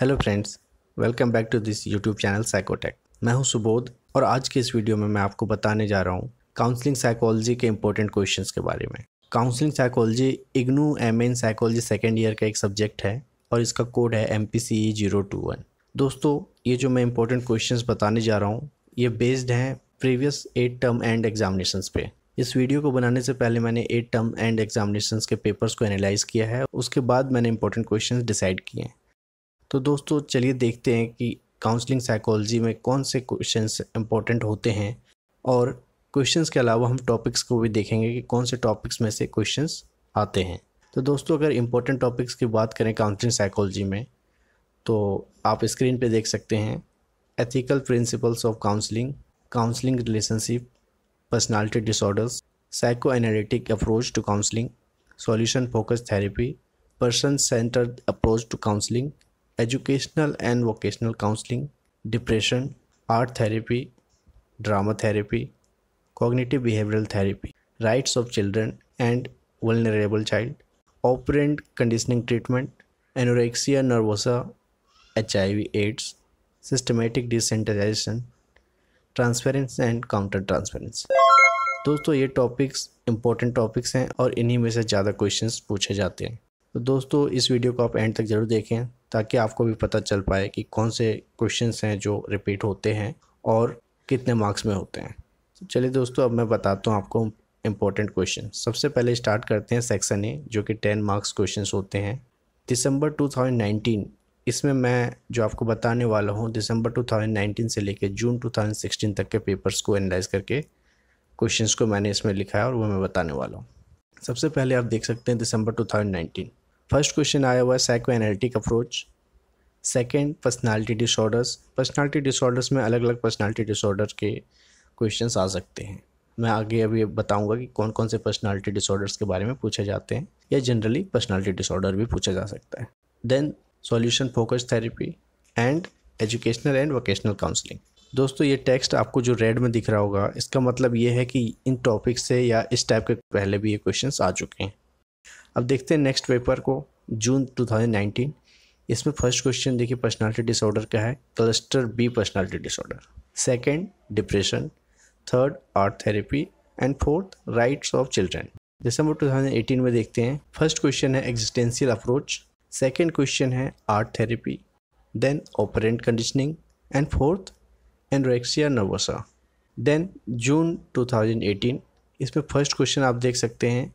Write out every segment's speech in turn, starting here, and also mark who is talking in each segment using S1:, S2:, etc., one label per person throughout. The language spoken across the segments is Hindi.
S1: Hello friends welcome back to this YouTube channel Psychotech मैं हूं सुबोध और आज के इस वीडियो में मैं आपको बताने जा रहा हूं काउंसलिंग साइकोलॉजी के इंपॉर्टेंट क्वेश्चंस के बारे में counselling psychology IGNOU M N psychology second year का एक सब्जेक्ट है और इसका कोड है M P C zero two one दोस्तों ये जो मैं इंपॉर्टेंट क्वेश्चन बताने जा रहा हूँ ये बेस्ड हैं previous eight term end examination पे इस वीडियो को बनाने से पहले मैंने एट टर्म एंड एग्जामिनेशन के पेपर्स को एनालाइज किया है उसके बाद मैंने इंपॉर्टेंट क्वेश्चन डिसाइड किए हैं तो दोस्तों चलिए देखते हैं कि काउंसलिंग साइकोलॉजी में कौन से क्वेश्चंस इंपॉर्टेंट होते हैं और क्वेश्चंस के अलावा हम टॉपिक्स को भी देखेंगे कि कौन से टॉपिक्स में से क्वेश्चंस आते हैं तो दोस्तों अगर इम्पोर्टेंट टॉपिक्स की बात करें काउंसलिंग साइकोलॉजी में तो आप स्क्रीन पे देख सकते हैं ethical principles of counselling counselling relationship personality disorders psycho analytic approach to counselling solution focus therapy person centred approach to counselling educational and vocational counselling depression art therapy drama therapy cognitive behavioural therapy rights of children and vulnerable child operant conditioning treatment anorexia nervosa H I V AIDS systematic desensitisation transference and counter transference दोस्तों ये टॉपिक्स इंपॉर्टेंट टॉपिक्स हैं और इन्हीं में से ज़्यादा क्वेश्चंस पूछे जाते हैं तो दोस्तों इस वीडियो को आप एंड तक ज़रूर देखें ताकि आपको भी पता चल पाए कि कौन से क्वेश्चन हैं जो रिपीट होते हैं और कितने मार्क्स में होते हैं तो चलिए दोस्तों अब मैं बताता हूँ आपको इम्पोर्टेंट क्वेश्चन सबसे पहले स्टार्ट करते हैं सेक्शन ए जो कि टेन मार्क्स क्वेश्चन होते हैं दिसंबर नाइनटीन इसमें मैं जो आपको बताने वाला हूँ दिसंबर 2019 से लेकर जून 2016 तक के पेपर्स को एनालाइज करके क्वेश्चंस को मैंने इसमें लिखा है और वो मैं बताने वाला हूँ सबसे पहले आप देख सकते हैं दिसंबर 2019 फर्स्ट क्वेश्चन आया हुआ है psycho analytic approach second personality disorders personality disorders में अलग अलग पर्सनैलिटी डिसऑर्डर के क्वेश्चन आ सकते हैं मैं आगे अभी बताऊंगा कि कौन कौन से पर्सनैलिटी डिसऑर्डर्स के बारे में पूछे जाते हैं या जनरली पर्सनैलिटी डिसऑर्डर भी पूछा जा सकता है then solution focus therapy and educational and vocational counselling दोस्तों ये टेक्स्ट आपको जो रेड में दिख रहा होगा इसका मतलब ये है कि इन टॉपिक से या इस टाइप के पहले भी ये क्वेश्चंस आ चुके हैं अब देखते हैं नेक्स्ट पेपर को जून 2019 इसमें फर्स्ट क्वेश्चन देखिए पर्सनालिटी डिसऑर्डर का है cluster B personality disorder second depression third art therapy and fourth rights of children December 2018 में देखते हैं फर्स्ट क्वेश्चन है एग्जिस्टेंशियल अप्रोच सेकेंड क्वेश्चन है art therapy then operant conditioning and fourth anorexia nervosa then June 2018 इसमें फर्स्ट क्वेश्चन आप देख सकते हैं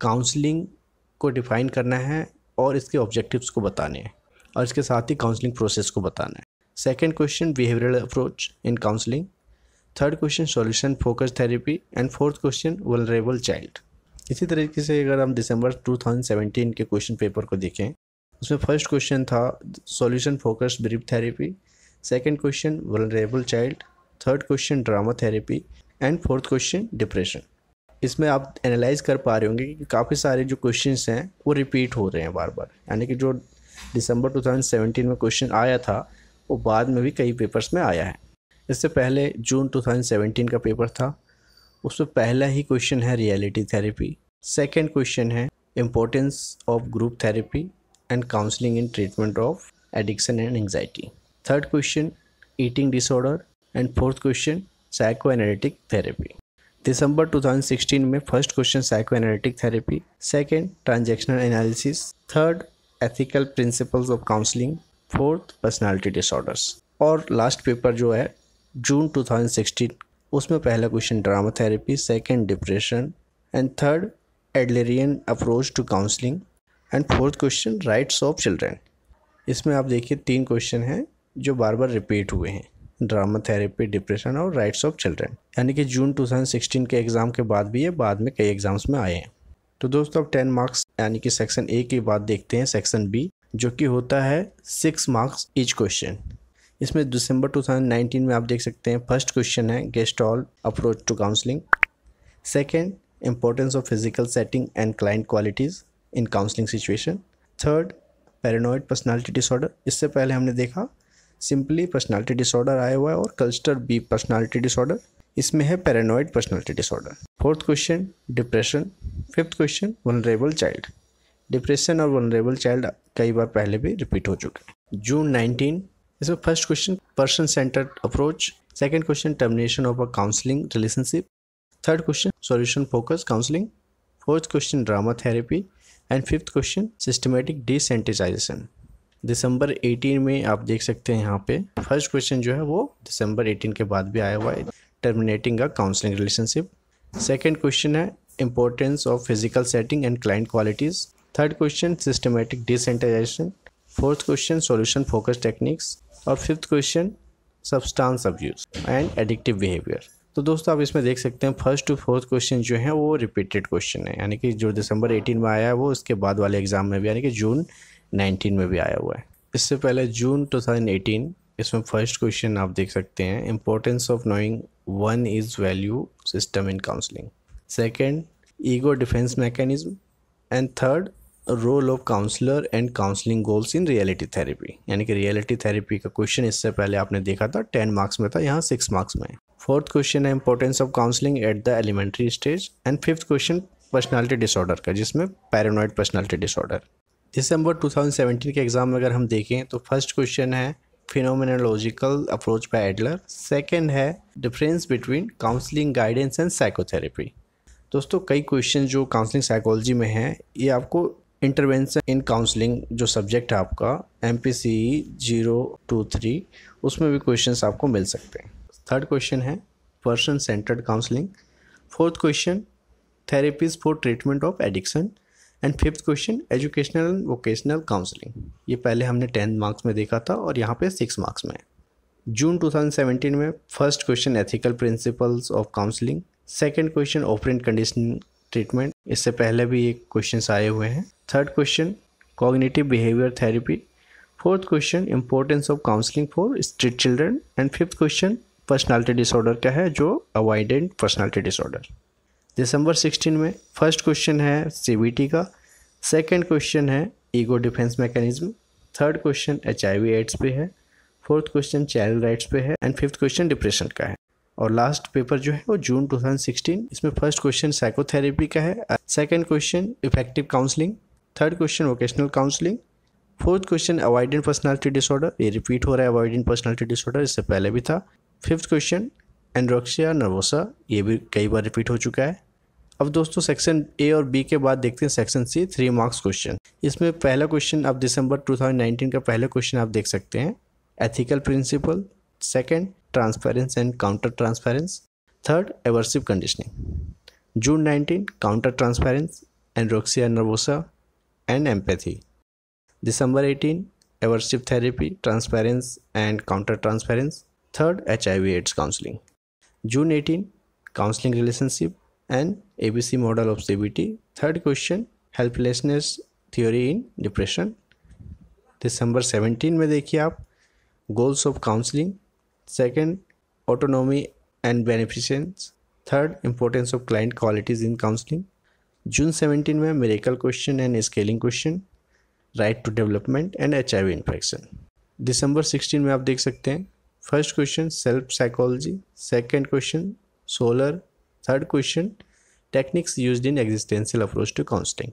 S1: काउंसलिंग को डिफ़ाइन करना है और इसके ऑब्जेक्टिव्स को बताने हैं और इसके साथ ही काउंसलिंग प्रोसेस को बताना है second question behavioural approach in counselling third question solution focus therapy and fourth question vulnerable child इसी तरीके से अगर हम दिसंबर 2017 के क्वेश्चन पेपर को देखें उसमें फर्स्ट क्वेश्चन था solution focus brief therapy second question vulnerable child third question drama therapy and fourth question depression इसमें आप एनालाइज कर पा रहे होंगे कि काफ़ी सारे जो क्वेश्चन हैं वो रिपीट हो रहे हैं बार बार यानी कि जो दिसंबर 2017 में क्वेश्चन आया था वो बाद में भी कई पेपर्स में आया है इससे पहले जून 2017 का पेपर था उसमें पहला ही क्वेश्चन है रियलिटी थेरेपी सेकेंड क्वेश्चन है importance of group therapy and counselling in treatment of addiction and anxiety third question eating disorder and fourth question psycho analytic therapy December 2016 में first question psychoanalytic therapy second transactional analysis third ethical principles of counselling fourth personality disorders और लास्ट पेपर जो है जून 2016 उसमें पहला question drama therapy second depression and third Adlerian approach to counselling and fourth question rights of children इसमें आप देखिए तीन क्वेश्चन हैं जो बार बार रिपीट हुए हैं ड्रामा थेरेपी डिप्रेशन और राइट्स ऑफ चिल्ड्रन यानी कि जून 2016 के एग्ज़ाम के बाद भी ये बाद में कई एग्ज़ाम्स में आए हैं तो दोस्तों अब टेन मार्क्स यानी कि सेक्शन ए की बात देखते हैं सेक्शन बी जो कि होता है सिक्स मार्क्स ईच क्वेश्चन इसमें दिसंबर 2019 में आप देख सकते हैं फर्स्ट क्वेश्चन है gestalt approach to counselling second importance of physical setting and client qualities in counselling situation third paranoid personality disorder इससे पहले हमने देखा सिंपली पर्सनालिटी डिसऑर्डर आया हुआ है और क्लस्टर बी पर्सनालिटी डिसऑर्डर इसमें है paranoid personality disorder fourth question depression fifth question vulnerable child depression और वनरेबल चाइल्ड कई बार पहले भी रिपीट हो चुके हैं जून नाइनटीन इसमें first question person centred approach second question termination of a counselling relationship third question solution focus counselling fourth question drama therapy and fifth question systematic desensitisation December 18 में आप देख सकते हैं यहाँ पे फर्स्ट क्वेश्चन जो है वो दिसंबर 18 के बाद भी आया हुआ है terminating a counselling relationship second question है importance of physical setting and client qualities third question systematic desensitisation fourth question solution focus techniques और fifth question substance abuse and addictive behaviour तो दोस्तों आप इसमें देख सकते हैं फर्स्ट टू फोर्थ क्वेश्चन जो है वो रिपीटेड क्वेश्चन है यानी कि जो दिसंबर 18 में आया है वो उसके बाद वाले एग्जाम में भी यानी कि जून 2019 में भी आया हुआ है इससे पहले जून 2018 इसमें फर्स्ट क्वेश्चन आप देख सकते हैं importance of knowing one is value system in counselling second ego defence mechanism and third role of counsellor and counselling goals in reality therapy यानी कि रियलिटी थेरेपी का क्वेश्चन इससे पहले आपने देखा था टेन मार्क्स में था यहाँ सिक्स मार्क्स में फोर्थ क्वेश्चन है importance of counselling at the elementary stage and fifth question personality disorder का जिसमें पैरानॉइड पर्सनालिटी डिसऑर्डर दिसंबर 2017 के एग्ज़ाम में अगर हम देखें तो फर्स्ट क्वेश्चन है phenomenological approach by Adler second है difference between counselling guidance and psychotherapy दोस्तों कई क्वेश्चन जो काउंसलिंग साइकोलॉजी में हैं ये आपको इंटरवेंशन इन काउंसलिंग जो सब्जेक्ट है आपका M P C zero two three उसमें भी क्वेश्चन आपको मिल सकते हैं थर्ड क्वेश्चन है person centred counselling fourth question therapies for treatment of addiction and fifth question educational and vocational counselling ये पहले हमने टेंथ मार्क्स में देखा था और यहाँ पे सिक्स मार्क्स में जून 2017 में first question ethical principles of counselling second question operant condition treatment इससे पहले भी एक क्वेश्चन आए हुए हैं third question cognitive behaviour therapy fourth question importance of counselling for street children and fifth question personality disorder क्या है जो अवॉइडेंट पर्सनालिटी डिसऑर्डर दिसंबर 16 में फर्स्ट क्वेश्चन है सीबीटी का सेकंड क्वेश्चन है ego defence mechanism third question H I AIDS पे है फोर्थ क्वेश्चन चाइल्ड राइट्स पे है एंड फिफ्थ क्वेश्चन डिप्रेशन का है और लास्ट पेपर जो है वो जून 2016 इसमें फर्स्ट क्वेश्चन साइकोथेरेपी का है second question effective counselling third question vocational counselling fourth question avoidant personality disorder ये रिपीट हो रहा है अवॉइडेंट पर्सनालिटी डिसऑर्डर इससे पहले भी था फिफ्थ क्वेश्चन एंड्रोक्सिया नर्वोसा ये भी कई बार रिपीट हो चुका है अब दोस्तों सेक्शन ए और बी के बाद देखते हैं section C three marks question इसमें पहला क्वेश्चन आप दिसंबर 2019 का पहला क्वेश्चन आप देख सकते हैं ethical principle second transference and counter transference third aversive conditioning June nineteen counter transference anorexia nervosa and empathy December eighteen aversive therapy transference and counter transference third H I V AIDS counselling June eighteen counselling relationship and A B abc model of cbt third question helplessness theory in depression December 17 में देखिए आप goals of counselling second autonomy and beneficence third importance of client qualities in counselling June 17 में miracle question and scaling question right to development and H I V infection December sixteen में आप देख सकते हैं first question self psychology second question solar third question techniques use in existential approach to counselling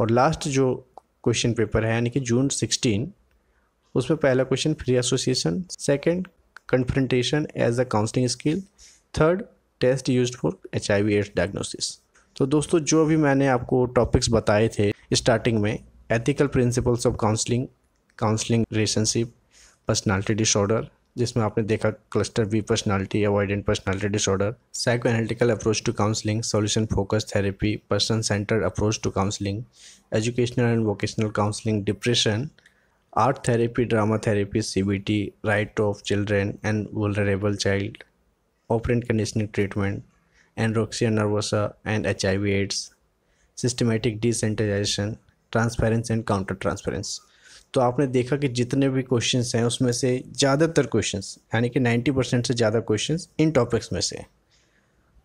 S1: और लास्ट जो क्वेश्चन पेपर है यानी कि जून सिक्सटीन उसमें पहला question free association second confrontation as a counselling skill third test use for H I V ads diagnosis तो दोस्तों जो भी मैंने आपको टॉपिक्स बताए थे स्टार्टिंग में ethical principles of counselling counselling relationship personality disorder जिसमें आपने देखा cluster B personality avoidant personality disorder psycho analytical approach to counselling solution focus therapy person centred approach to counselling educational and vocational counselling depression art therapy drama therapy CBT right of children and vulnerable child operant conditioning treatment anorexia nervosa and H I V AIDS systematic desensitization, transference, and counter transference. तो आपने देखा कि जितने भी क्वेश्चन हैं उसमें से ज़्यादातर क्वेश्चन यानी कि नाइन्टी परसेंट से ज़्यादा क्वेश्चन इन टॉपिक्स में से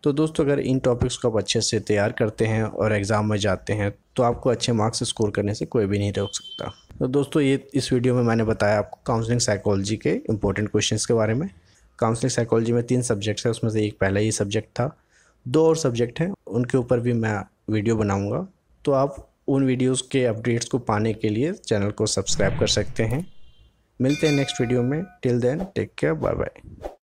S1: तो दोस्तों अगर इन टॉपिक्स को आप अच्छे से तैयार करते हैं और एग्ज़ाम में जाते हैं तो आपको अच्छे मार्क्स स्कोर करने से कोई भी नहीं रोक सकता तो दोस्तों ये इस वीडियो में मैंने बताया आपको काउंसलिंग साइकोलॉजी के इंपॉर्टेंट क्वेश्चंस के बारे में काउंसलिंग साइकोलॉजी में तीन सब्जेक्ट्स हैं उसमें से एक पहला ही सब्जेक्ट था दो और सब्जेक्ट हैं उनके ऊपर भी मैं वीडियो बनाऊँगा तो आप उन वीडियोस के अपडेट्स को पाने के लिए चैनल को सब्सक्राइब कर सकते हैं मिलते हैं नेक्स्ट वीडियो में till then take care bye bye